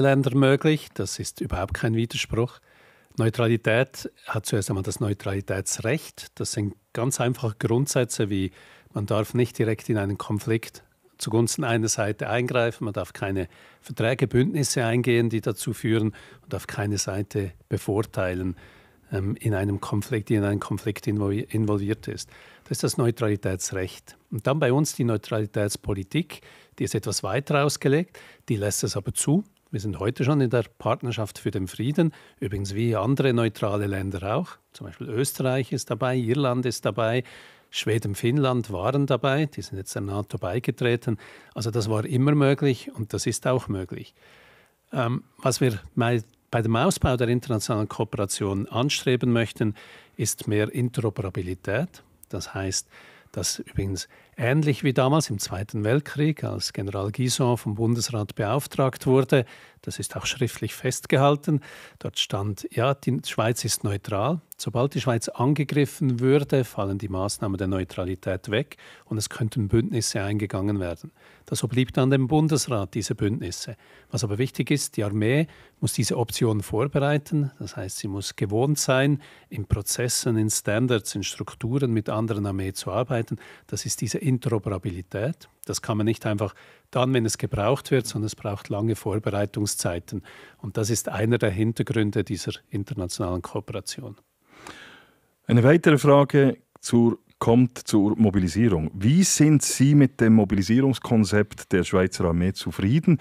Länder möglich. Das ist überhaupt kein Widerspruch. Neutralität hat zuerst einmal das Neutralitätsrecht. Das sind ganz einfache Grundsätze wie man darf nicht direkt in einen Konflikt zugunsten einer Seite eingreifen, man darf keine Verträge, Bündnisse eingehen, die dazu führen, man darf keine Seite bevorteilen, ähm, in einem Konflikt, die in einen Konflikt involviert ist. Das ist das Neutralitätsrecht. Und dann bei uns die Neutralitätspolitik, die ist etwas weiter ausgelegt, die lässt es aber zu, wir sind heute schon in der Partnerschaft für den Frieden, übrigens wie andere neutrale Länder auch. Zum Beispiel Österreich ist dabei, Irland ist dabei, Schweden, Finnland waren dabei, die sind jetzt der NATO beigetreten. Also das war immer möglich und das ist auch möglich. Ähm, was wir bei dem Ausbau der internationalen Kooperation anstreben möchten, ist mehr Interoperabilität. Das heißt, dass übrigens Ähnlich wie damals im Zweiten Weltkrieg, als General Gison vom Bundesrat beauftragt wurde, das ist auch schriftlich festgehalten, dort stand, ja, die Schweiz ist neutral, sobald die Schweiz angegriffen würde, fallen die Maßnahmen der Neutralität weg und es könnten Bündnisse eingegangen werden. Das obliegt dann dem Bundesrat, diese Bündnisse. Was aber wichtig ist, die Armee muss diese Option vorbereiten, das heißt, sie muss gewohnt sein, in Prozessen, in Standards, in Strukturen mit anderen Armeen zu arbeiten. Das ist diese Interoperabilität. Das kann man nicht einfach dann, wenn es gebraucht wird, sondern es braucht lange Vorbereitungszeiten. Und das ist einer der Hintergründe dieser internationalen Kooperation. Eine weitere Frage zur, kommt zur Mobilisierung. Wie sind Sie mit dem Mobilisierungskonzept der Schweizer Armee zufrieden?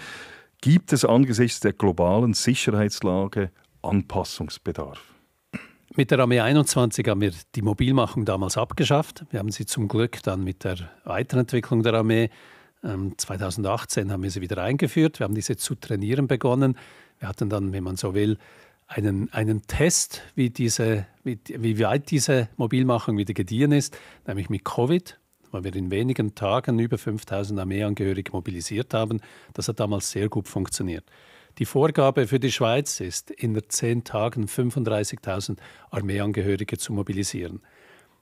Gibt es angesichts der globalen Sicherheitslage Anpassungsbedarf? Mit der Armee 21 haben wir die Mobilmachung damals abgeschafft. Wir haben sie zum Glück dann mit der Weiterentwicklung der Armee 2018 ähm, haben wir sie wieder eingeführt. Wir haben diese zu trainieren begonnen. Wir hatten dann, wenn man so will, einen, einen Test, wie, diese, wie, wie weit diese Mobilmachung wieder gediehen ist, nämlich mit Covid, weil wir in wenigen Tagen über 5000 Armeeangehörige mobilisiert haben. Das hat damals sehr gut funktioniert. Die Vorgabe für die Schweiz ist, in zehn Tagen 35.000 Armeeangehörige zu mobilisieren.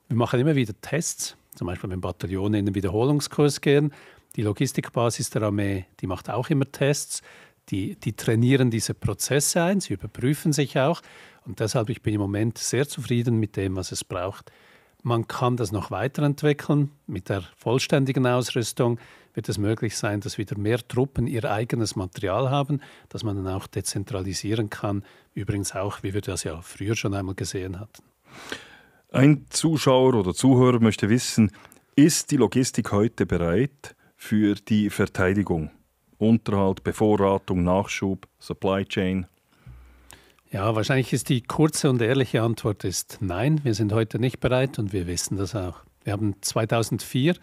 Wir machen immer wieder Tests, zum Beispiel wenn Bataillone in den Wiederholungskurs gehen. Die Logistikbasis der Armee, die macht auch immer Tests. Die, die trainieren diese Prozesse ein, sie überprüfen sich auch. Und deshalb ich bin im Moment sehr zufrieden mit dem, was es braucht. Man kann das noch weiterentwickeln mit der vollständigen Ausrüstung, wird es möglich sein, dass wieder mehr Truppen ihr eigenes Material haben, das man dann auch dezentralisieren kann. Übrigens auch, wie wir das ja früher schon einmal gesehen hatten. Ein Zuschauer oder Zuhörer möchte wissen, ist die Logistik heute bereit für die Verteidigung? Unterhalt, Bevorratung, Nachschub, Supply Chain? Ja, wahrscheinlich ist die kurze und ehrliche Antwort ist nein, wir sind heute nicht bereit und wir wissen das auch. Wir haben 2004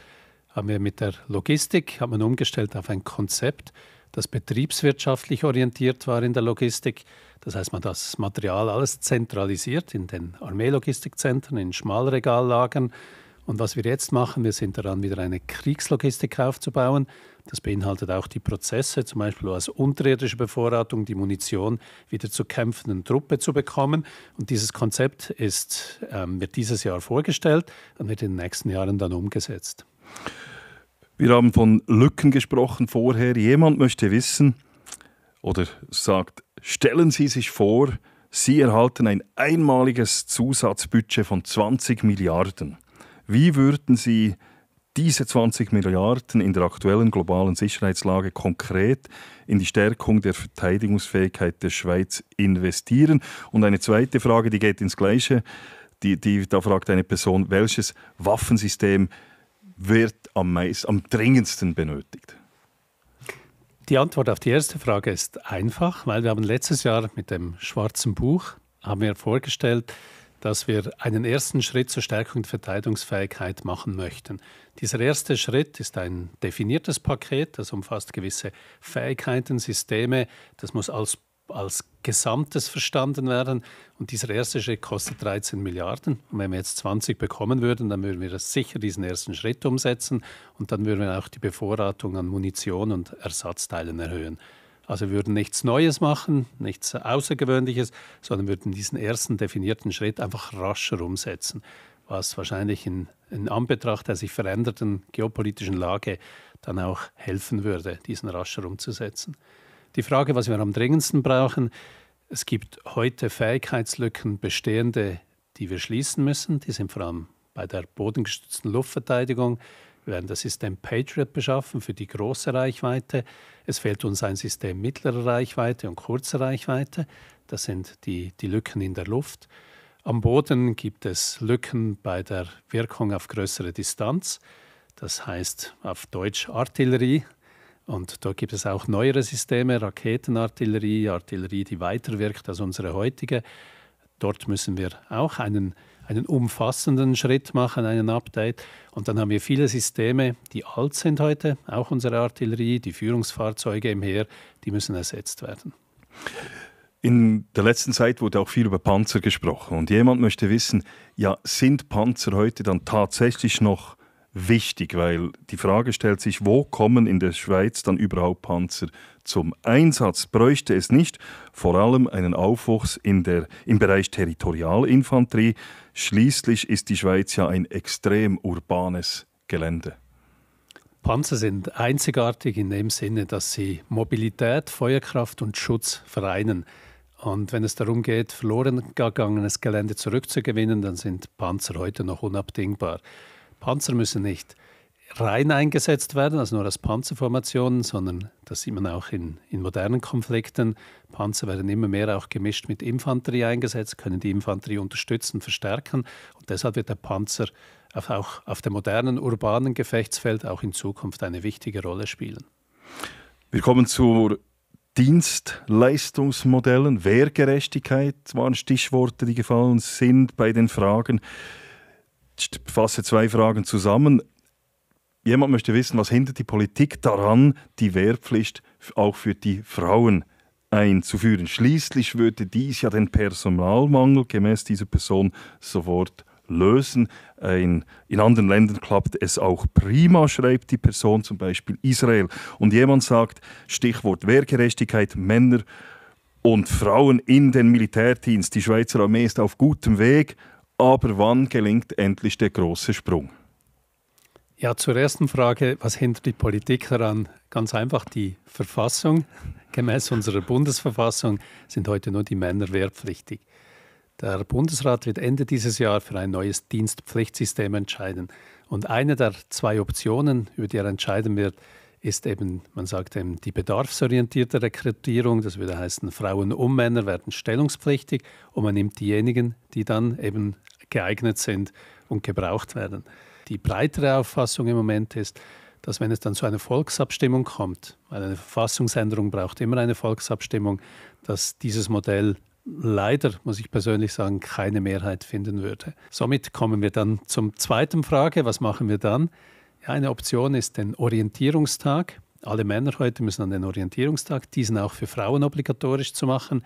haben wir mit der Logistik haben wir umgestellt auf ein Konzept, das betriebswirtschaftlich orientiert war in der Logistik. Das heißt, man hat das Material alles zentralisiert in den Armeelogistikzentren, in Schmalregallagern. Und was wir jetzt machen, wir sind daran, wieder eine Kriegslogistik aufzubauen. Das beinhaltet auch die Prozesse, zum Beispiel als unterirdische Bevorratung die Munition wieder zur kämpfenden Truppe zu bekommen. Und dieses Konzept ist, ähm, wird dieses Jahr vorgestellt und wird in den nächsten Jahren dann umgesetzt. Wir haben von Lücken gesprochen vorher. Jemand möchte wissen oder sagt, stellen Sie sich vor, Sie erhalten ein einmaliges Zusatzbudget von 20 Milliarden. Wie würden Sie diese 20 Milliarden in der aktuellen globalen Sicherheitslage konkret in die Stärkung der Verteidigungsfähigkeit der Schweiz investieren? Und eine zweite Frage, die geht ins Gleiche. Die, die, da fragt eine Person, welches Waffensystem wird am meisten, am dringendsten benötigt? Die Antwort auf die erste Frage ist einfach, weil wir haben letztes Jahr mit dem schwarzen Buch haben wir vorgestellt, dass wir einen ersten Schritt zur Stärkung der Verteidigungsfähigkeit machen möchten. Dieser erste Schritt ist ein definiertes Paket, das umfasst gewisse Fähigkeiten, Systeme, das muss als als Gesamtes verstanden werden. Und dieser erste Schritt kostet 13 Milliarden. Und wenn wir jetzt 20 bekommen würden, dann würden wir das sicher diesen ersten Schritt umsetzen. Und dann würden wir auch die Bevorratung an Munition und Ersatzteilen erhöhen. Also wir würden nichts Neues machen, nichts Außergewöhnliches, sondern würden diesen ersten definierten Schritt einfach rascher umsetzen, was wahrscheinlich in, in Anbetracht der sich veränderten geopolitischen Lage dann auch helfen würde, diesen rascher umzusetzen. Die Frage, was wir am dringendsten brauchen, es gibt heute Fähigkeitslücken, bestehende, die wir schließen müssen. Die sind vor allem bei der bodengestützten Luftverteidigung. Wir werden das System Patriot beschaffen für die große Reichweite. Es fehlt uns ein System mittlerer Reichweite und kurzer Reichweite. Das sind die, die Lücken in der Luft. Am Boden gibt es Lücken bei der Wirkung auf größere Distanz. Das heißt auf Deutsch Artillerie, und da gibt es auch neuere Systeme, Raketenartillerie, Artillerie, die weiter wirkt als unsere heutige. Dort müssen wir auch einen, einen umfassenden Schritt machen, einen Update. Und dann haben wir viele Systeme, die alt sind heute, auch unsere Artillerie, die Führungsfahrzeuge im Heer, die müssen ersetzt werden. In der letzten Zeit wurde auch viel über Panzer gesprochen und jemand möchte wissen, ja, sind Panzer heute dann tatsächlich noch wichtig, weil die Frage stellt sich, wo kommen in der Schweiz dann überhaupt Panzer zum Einsatz? Bräuchte es nicht vor allem einen Aufwuchs in der, im Bereich Territorialinfanterie? Schließlich ist die Schweiz ja ein extrem urbanes Gelände. Panzer sind einzigartig in dem Sinne, dass sie Mobilität, Feuerkraft und Schutz vereinen. Und wenn es darum geht, verloren gegangenes Gelände zurückzugewinnen, dann sind Panzer heute noch unabdingbar. Panzer müssen nicht rein eingesetzt werden, also nur als Panzerformationen, sondern das sieht man auch in, in, modernen Konflikten. Panzer werden immer mehr auch gemischt mit Infanterie eingesetzt, können die Infanterie unterstützen, verstärken und deshalb wird der Panzer auch auf dem modernen urbanen Gefechtsfeld auch in Zukunft eine wichtige Rolle spielen. Wir kommen zu Dienstleistungsmodellen. Wehrgerechtigkeit waren Stichworte, die gefallen sind bei den Fragen. Ich fasse zwei Fragen zusammen. Jemand möchte wissen, was hindert die Politik daran, die Wehrpflicht auch für die Frauen einzuführen. Schließlich würde dies ja den Personalmangel gemäß dieser Person sofort lösen. In, in, anderen Ländern klappt es auch prima, schreibt die Person zum Beispiel Israel. Und jemand sagt, Stichwort Wehrgerechtigkeit, Männer und Frauen in den Militärdienst. Die Schweizer Armee ist auf gutem Weg, aber wann gelingt endlich der große Sprung? Ja, zur ersten Frage, was hindert die Politik daran? Ganz einfach die Verfassung. *laughs* Gemäß unserer Bundesverfassung sind heute nur die Männer wehrpflichtig. Der Bundesrat wird Ende dieses Jahr für ein neues Dienstpflichtsystem entscheiden. Und eine der zwei Optionen, über die er entscheiden wird, ist eben, man sagt eben, die bedarfsorientierte Rekrutierung. Das würde heißen, Frauen und Männer werden stellungspflichtig und man nimmt diejenigen, die dann eben geeignet sind und gebraucht werden. Die breitere Auffassung im Moment ist, dass wenn es dann zu einer Volksabstimmung kommt, weil eine Verfassungsänderung braucht immer eine Volksabstimmung, dass dieses Modell leider, muss ich persönlich sagen, keine Mehrheit finden würde. Somit kommen wir dann zum zweiten Frage, was machen wir dann? Eine Option ist den Orientierungstag. Alle Männer heute müssen an den Orientierungstag, diesen auch für Frauen obligatorisch zu machen.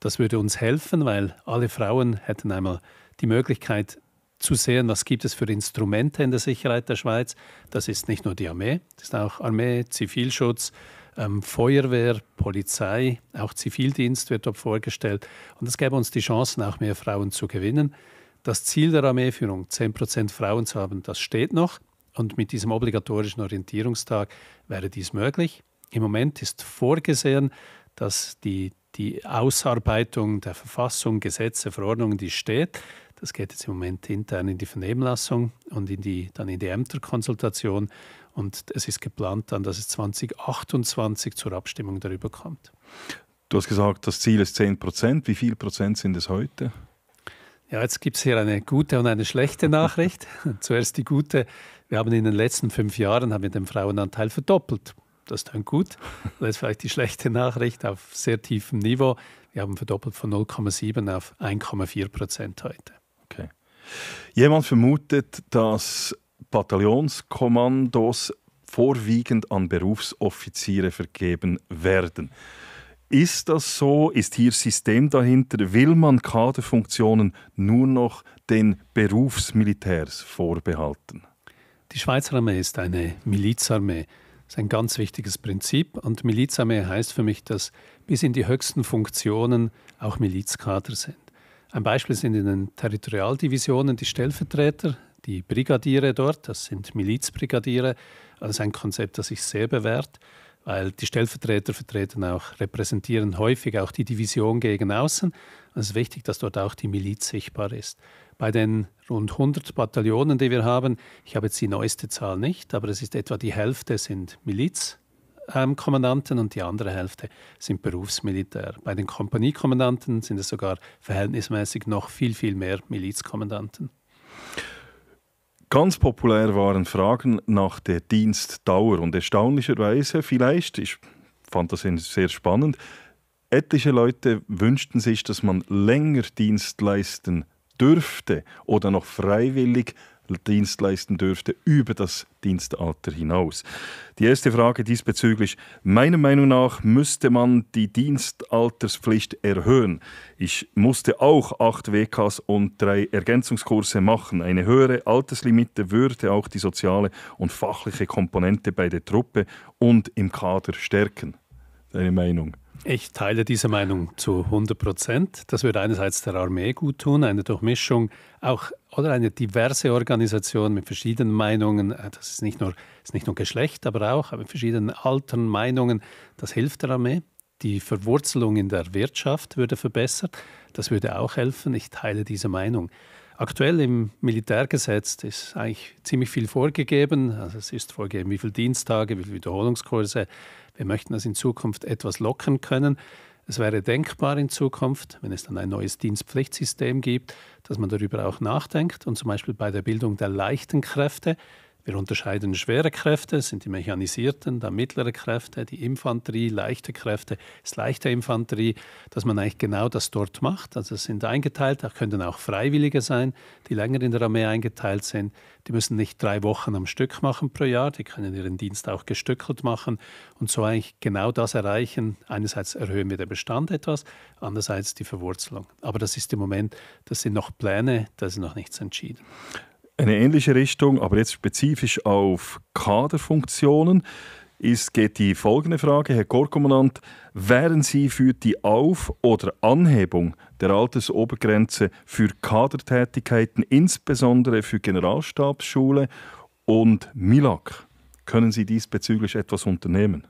Das würde uns helfen, weil alle Frauen hätten einmal die Möglichkeit zu sehen, was gibt es für Instrumente in der Sicherheit der Schweiz. Das ist nicht nur die Armee, das ist auch Armee, Zivilschutz, ähm, Feuerwehr, Polizei, auch Zivildienst wird dort vorgestellt. Und das gäbe uns die Chancen, auch mehr Frauen zu gewinnen. Das Ziel der Armeeführung, 10% Frauen zu haben, das steht noch. Und mit diesem obligatorischen Orientierungstag wäre dies möglich. Im Moment ist vorgesehen, dass die, die Ausarbeitung der Verfassung, Gesetze, Verordnungen, die steht, das geht jetzt im Moment intern in die Vernehmlassung und in die, dann in die Ämterkonsultation. Und es ist geplant dann, dass es 2028 zur Abstimmung darüber kommt. Du hast gesagt, das Ziel ist 10 Prozent. Wie viel Prozent sind es heute? Ja, jetzt gibt es hier eine gute und eine schlechte Nachricht. *laughs* Zuerst die gute. Wir haben in den letzten fünf Jahren haben wir den Frauenanteil verdoppelt. Das ist dann gut. Das ist vielleicht die schlechte Nachricht auf sehr tiefem Niveau. Wir haben verdoppelt von 0,7 auf 1,4 Prozent heute. Okay. Jemand vermutet, dass Bataillonskommandos vorwiegend an Berufsoffiziere vergeben werden. Ist das so? Ist hier System dahinter? Will man Kaderfunktionen nur noch den Berufsmilitärs vorbehalten? Die Schweizer Armee ist eine Milizarmee. Das ist ein ganz wichtiges Prinzip. Und Milizarmee heißt für mich, dass bis in die höchsten Funktionen auch Milizkader sind. Ein Beispiel sind in den Territorialdivisionen die Stellvertreter, die Brigadiere dort, das sind Milizbrigadiere. Das also ist ein Konzept, das sich sehr bewährt weil die Stellvertreter vertreten auch, repräsentieren häufig auch die Division gegen außen. es ist wichtig, dass dort auch die Miliz sichtbar ist. Bei den rund 100 Bataillonen, die wir haben, ich habe jetzt die neueste Zahl nicht, aber es ist etwa die Hälfte sind Milizkommandanten ähm, und die andere Hälfte sind Berufsmilitär. Bei den Kompaniekommandanten sind es sogar verhältnismäßig noch viel, viel mehr Milizkommandanten. Ganz populär waren Fragen nach der Dienstdauer und erstaunlicherweise, vielleicht, ich fand das sehr spannend, etliche Leute wünschten sich, dass man länger Dienst leisten dürfte oder noch freiwillig Dienst leisten dürfte, über das Dienstalter hinaus. Die erste Frage diesbezüglich. Meiner Meinung nach müsste man die Dienstalterspflicht erhöhen. Ich musste auch acht WKs und drei Ergänzungskurse machen. Eine höhere Alterslimite würde auch die soziale und fachliche Komponente bei der Truppe und im Kader stärken. Deine Meinung? Ich teile diese Meinung zu 100 Prozent. Das würde einerseits der Armee gut tun, eine Durchmischung, auch oder eine diverse Organisation mit verschiedenen Meinungen. Äh, das ist nicht nur, ist nicht nur Geschlecht, aber auch mit verschiedenen Altern, Meinungen. Das hilft der Armee. Die Verwurzelung in der Wirtschaft würde verbessert. Das würde auch helfen. Ich teile diese Meinung. Aktuell im Militärgesetz ist eigentlich ziemlich viel vorgegeben. Also es ist vorgegeben, wie viele Dienstage, wie viele Wiederholungskurse. Wir möchten das in Zukunft etwas lockern können. Es wäre denkbar in Zukunft, wenn es dann ein neues Dienstpflichtsystem gibt, dass man darüber auch nachdenkt und zum Beispiel bei der Bildung der leichten Kräfte wir unterscheiden schwere Kräfte, das sind die mechanisierten, dann mittlere Kräfte, die Infanterie, leichte Kräfte, das leichte Infanterie, dass man eigentlich genau das dort macht. Also es sind eingeteilt, da können auch Freiwillige sein, die länger in der Armee eingeteilt sind. Die müssen nicht drei Wochen am Stück machen pro Jahr, die können ihren Dienst auch gestückelt machen und so eigentlich genau das erreichen. Einerseits erhöhen wir den Bestand etwas, andererseits die Verwurzelung. Aber das ist im Moment, das sind noch Pläne, da ist noch nichts entschieden eine ähnliche Richtung, aber jetzt spezifisch auf Kaderfunktionen ist, geht die folgende Frage, Herr Korkommandant. Wären Sie für die Auf- oder Anhebung der Altersobergrenze für Kadertätigkeiten, insbesondere für Generalstabsschule und MILAG? Können Sie diesbezüglich etwas unternehmen?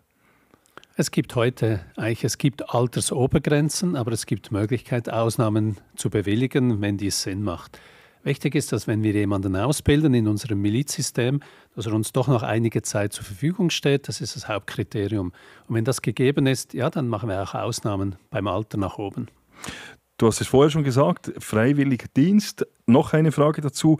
Es gibt heute eigentlich, es gibt Altersobergrenzen, aber es gibt Möglichkeit, Ausnahmen zu bewilligen, wenn dies Sinn macht. Wichtig ist, dass wenn wir jemanden ausbilden in unserem Milizsystem, dass er uns doch noch einige Zeit zur Verfügung steht. Das ist das Hauptkriterium. Und wenn das gegeben ist, ja, dann machen wir auch Ausnahmen beim Alter nach oben. Du hast es vorher schon gesagt, freiwilliger Dienst. Noch eine Frage dazu.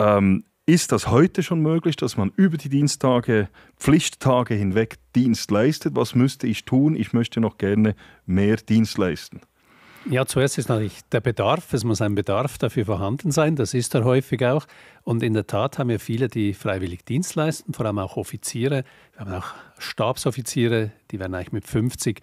Ähm, ist das heute schon möglich, dass man über die Diensttage, Pflichttage hinweg Dienst leistet? Was müsste ich tun? Ich möchte noch gerne mehr Dienst leisten. Ja, zuerst ist natürlich der Bedarf. Es muss ein Bedarf dafür vorhanden sein. Das ist er häufig auch. Und in der Tat haben wir viele, die freiwillig Dienst leisten, vor allem auch Offiziere. Wir haben auch Stabsoffiziere, die werden eigentlich mit 50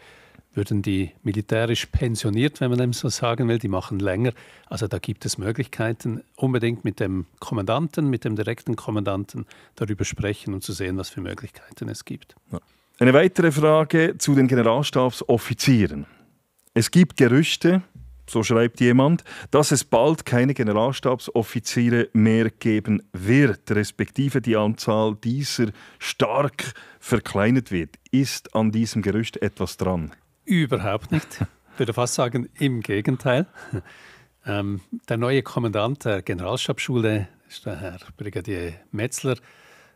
würden die militärisch pensioniert, wenn man dem so sagen will. Die machen länger. Also da gibt es Möglichkeiten, unbedingt mit dem Kommandanten, mit dem direkten Kommandanten darüber sprechen und zu sehen, was für Möglichkeiten es gibt. Eine weitere Frage zu den Generalstabsoffizieren. Es gibt Gerüchte, so schreibt jemand, dass es bald keine Generalstabsoffiziere mehr geben wird, respektive die Anzahl dieser stark verkleinert wird. Ist an diesem Gerücht etwas dran? Überhaupt nicht. Ich *laughs* würde fast sagen, im Gegenteil. Ähm, der neue Kommandant der Generalstabsschule, der Herr Brigadier Metzler,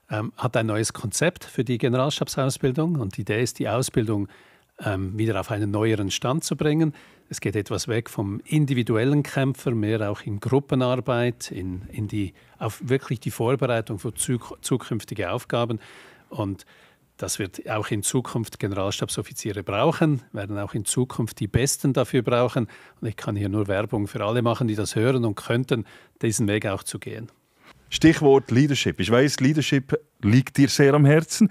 ähm, hat ein neues Konzept für die Generalstabsausbildung und die Idee ist, die Ausbildung zu ähm, wieder auf einen neueren Stand zu bringen. Es geht etwas weg vom individuellen Kämpfer, mehr auch in Gruppenarbeit, in, in die, auf wirklich die Vorbereitung für zukünftige Aufgaben. Und das wird auch in Zukunft Generalstabsoffiziere brauchen, werden auch in Zukunft die Besten dafür brauchen. Und ich kann hier nur Werbung für alle machen, die das hören und könnten, diesen Weg auch zu gehen. Stichwort Leadership. Ich weiß, Leadership liegt dir sehr am Herzen.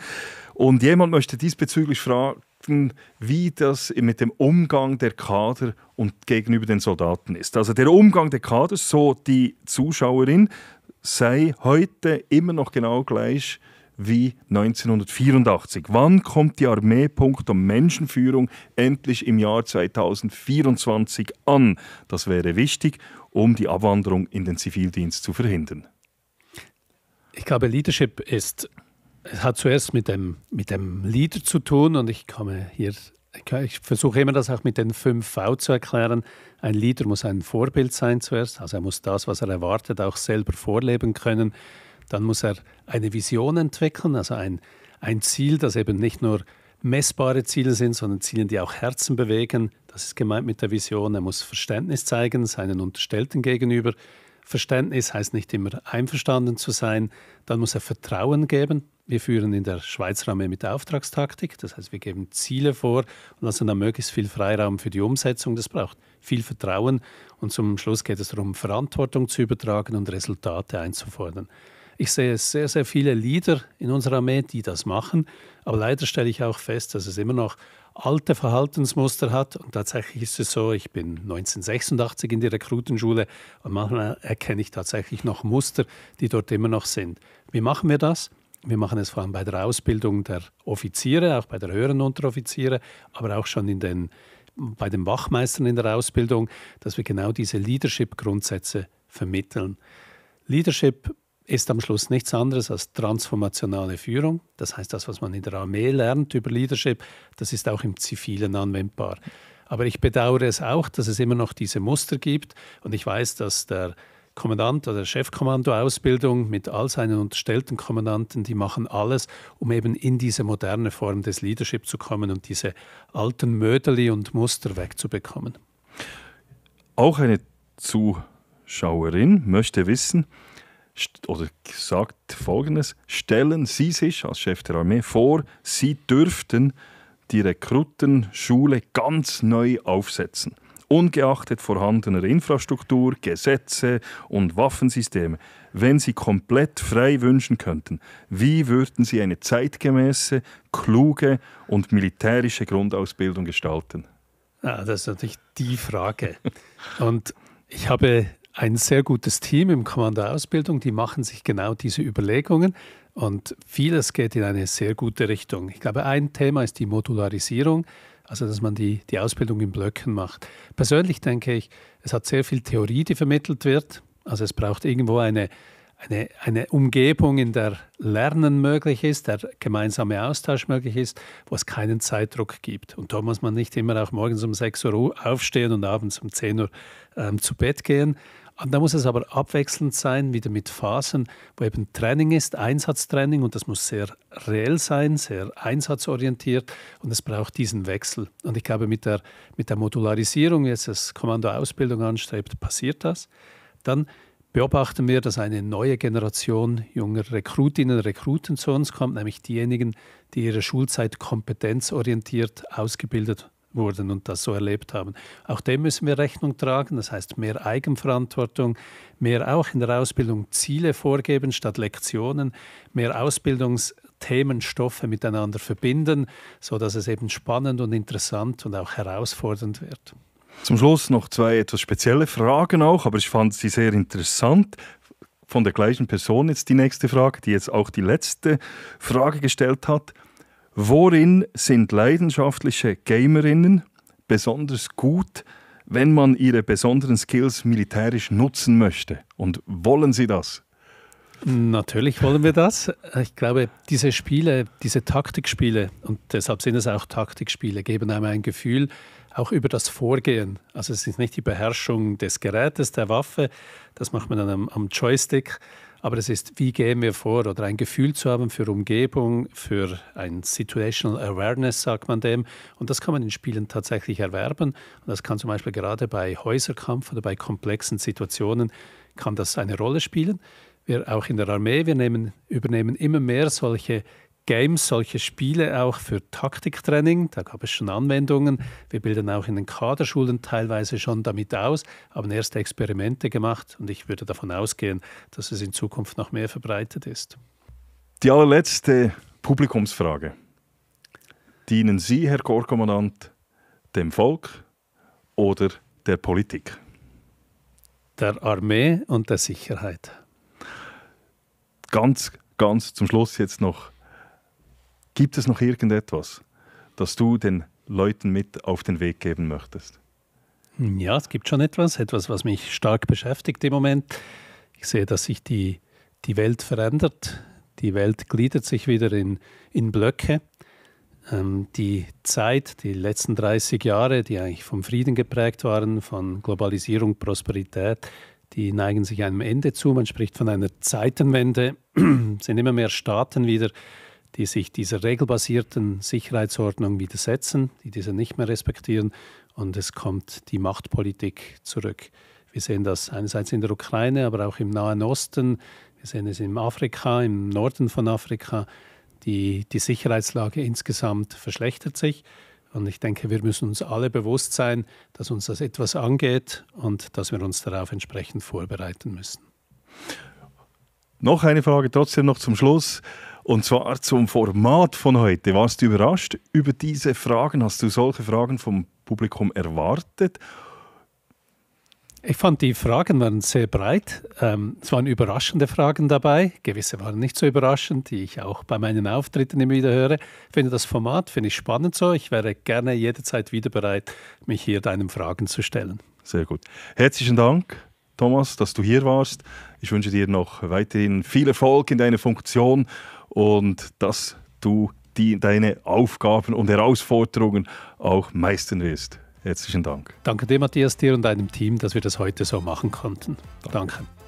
Und jemand möchte diesbezüglich fragen, beobachten, wie das mit dem Umgang der Kader und gegenüber den Soldaten ist. Also der Umgang der Kader, so die Zuschauerin, sei heute immer noch genau gleich wie 1984. Wann kommt die Armee Punkt um Menschenführung endlich im Jahr 2024 an? Das wäre wichtig, um die Abwanderung in den Zivildienst zu verhindern. Ich glaube, Leadership ist es hat zuerst mit dem, mit dem Lieder zu tun und ich komme hier, ich versuche immer das auch mit den 5V zu erklären. Ein Lieder muss ein Vorbild sein zuerst, also er muss das, was er erwartet, auch selber vorleben können. Dann muss er eine Vision entwickeln, also ein, ein Ziel, das eben nicht nur messbare Ziele sind, sondern Ziele, die auch Herzen bewegen. Das ist gemeint mit der Vision. Er muss Verständnis zeigen, seinen Unterstellten gegenüber. Verständnis heißt nicht immer einverstanden zu sein. Dann muss er Vertrauen geben. Wir führen in der Schweizer Armee mit Auftragstaktik. Das heißt, wir geben Ziele vor und lassen dann möglichst viel Freiraum für die Umsetzung. Das braucht viel Vertrauen. Und zum Schluss geht es darum, Verantwortung zu übertragen und Resultate einzufordern. Ich sehe sehr, sehr viele Leader in unserer Armee, die das machen. Aber leider stelle ich auch fest, dass es immer noch alte Verhaltensmuster hat. Und tatsächlich ist es so, ich bin 1986 in die Rekrutenschule und manchmal erkenne ich tatsächlich noch Muster, die dort immer noch sind. Wie machen wir das? Wir machen es vor allem bei der Ausbildung der Offiziere, auch bei der höheren Unteroffiziere, aber auch schon in den, bei den Wachmeistern in der Ausbildung, dass wir genau diese Leadership-Grundsätze vermitteln. Leadership ist am Schluss nichts anderes als transformationale Führung. Das heißt, das, was man in der Armee lernt über Leadership, das ist auch im Zivilen anwendbar. Aber ich bedauere es auch, dass es immer noch diese Muster gibt. Und ich weiß, dass der Kommandant oder Chefkommandoausbildung mit all seinen unterstellten Kommandanten, die machen alles, um eben in diese moderne Form des Leadership zu kommen und diese alten Mödeli und Muster wegzubekommen. Auch eine Zuschauerin möchte wissen, oder sagt folgendes: Stellen Sie sich als Chef der Armee vor, Sie dürften die Rekrutenschule ganz neu aufsetzen. Ungeachtet vorhandener Infrastruktur, Gesetze und Waffensysteme, wenn Sie komplett frei wünschen könnten, wie würden Sie eine zeitgemäße, kluge und militärische Grundausbildung gestalten? Ah, das ist natürlich die Frage. Und ich habe ein sehr gutes Team im Kommandoausbildung, die machen sich genau diese Überlegungen und vieles geht in eine sehr gute Richtung. Ich glaube, ein Thema ist die Modularisierung, also dass man die, die Ausbildung in Blöcken macht. Persönlich denke ich, es hat sehr viel Theorie, die vermittelt wird. Also es braucht irgendwo eine, eine, eine Umgebung, in der Lernen möglich ist, der gemeinsame Austausch möglich ist, wo es keinen Zeitdruck gibt. Und da muss man nicht immer auch morgens um 6 Uhr aufstehen und abends um 10 Uhr ähm, zu Bett gehen, und da muss es aber abwechselnd sein, wieder mit Phasen, wo eben Training ist, Einsatztraining und das muss sehr reell sein, sehr einsatzorientiert und es braucht diesen Wechsel. Und ich glaube, mit der, mit der Modularisierung, jetzt das Kommando Ausbildung anstrebt, passiert das. Dann beobachten wir, dass eine neue Generation junger Rekrutinnen und Rekruten zu uns kommt, nämlich diejenigen, die ihre Schulzeit kompetenzorientiert ausgebildet wurden und das so erlebt haben. Auch dem müssen wir Rechnung tragen, das heißt mehr Eigenverantwortung, mehr auch in der Ausbildung Ziele vorgeben statt Lektionen, mehr Ausbildungsthemenstoffe miteinander verbinden, sodass es eben spannend und interessant und auch herausfordernd wird. Zum Schluss noch zwei etwas spezielle Fragen auch, aber ich fand sie sehr interessant von der gleichen Person jetzt die nächste Frage, die jetzt auch die letzte Frage gestellt hat. Worin sind leidenschaftliche Gamerinnen besonders gut, wenn man ihre besonderen Skills militärisch nutzen möchte? Und wollen sie das? Natürlich wollen wir das. Ich glaube, diese Spiele, diese Taktikspiele, und deshalb sind es auch Taktikspiele, geben einem ein Gefühl auch über das Vorgehen. Also es ist nicht die Beherrschung des Gerätes, der Waffe, das macht man dann am, am Joystick, aber es ist, wie gehen wir vor oder ein Gefühl zu haben für Umgebung, für ein Situational Awareness, sagt man dem. Und das kann man in Spielen tatsächlich erwerben. Und das kann zum Beispiel gerade bei Häuserkampf oder bei komplexen Situationen kann das eine Rolle spielen. Wir auch in der Armee, wir nehmen, übernehmen immer mehr solche Games, solche Spiele auch für Taktiktraining. Da gab es schon Anwendungen. Wir bilden auch in den Kaderschulen teilweise schon damit aus, haben erste Experimente gemacht und ich würde davon ausgehen, dass es in Zukunft noch mehr verbreitet ist. Die allerletzte Publikumsfrage. Dienen Sie, Herr Korpskommandant, dem Volk oder der Politik? Der Armee und der Sicherheit. Ganz, ganz zum Schluss jetzt noch Gibt es noch irgendetwas, das du den Leuten mit auf den Weg geben möchtest? Ja, es gibt schon etwas, etwas, was mich stark beschäftigt im Moment. Ich sehe, dass sich die, die Welt verändert. Die Welt gliedert sich wieder in, in Blöcke. Ähm, die Zeit, die letzten 30 Jahre, die eigentlich vom Frieden geprägt waren, von Globalisierung, Prosperität, die neigen sich einem Ende zu. Man spricht von einer Zeitenwende. *clears throat* Es sind immer mehr Staaten wieder die sich dieser regelbasierten Sicherheitsordnung widersetzen, die diese nicht mehr respektieren. Und es kommt die Machtpolitik zurück. Wir sehen das einerseits in der Ukraine, aber auch im Nahen Osten. Wir sehen es in Afrika, im Norden von Afrika. Die, die Sicherheitslage insgesamt verschlechtert sich. Und ich denke, wir müssen uns alle bewusst sein, dass uns das etwas angeht und dass wir uns darauf entsprechend vorbereiten müssen. Noch eine Frage trotzdem noch zum Schluss. Und zwar zum Format von heute. Warst du überrascht über diese Fragen? Hast du solche Fragen vom Publikum erwartet? Ich fand, die Fragen waren sehr breit. Ähm, es waren überraschende Fragen dabei. Gewisse waren nicht so überraschend, die ich auch bei meinen Auftritten immer wieder höre. Ich finde das Format finde ich spannend so. Ich wäre gerne jederzeit wieder bereit, mich hier deinen Fragen zu stellen. Sehr gut. Herzlichen Dank, Thomas, dass du hier warst. Ich wünsche dir noch weiterhin viel Erfolg in deiner Funktion und dass du die, deine Aufgaben und Herausforderungen auch meistern wirst. Herzlichen Dank. Danke dir, Matthias, dir und deinem Team, dass wir das heute so machen konnten. Danke. Danke.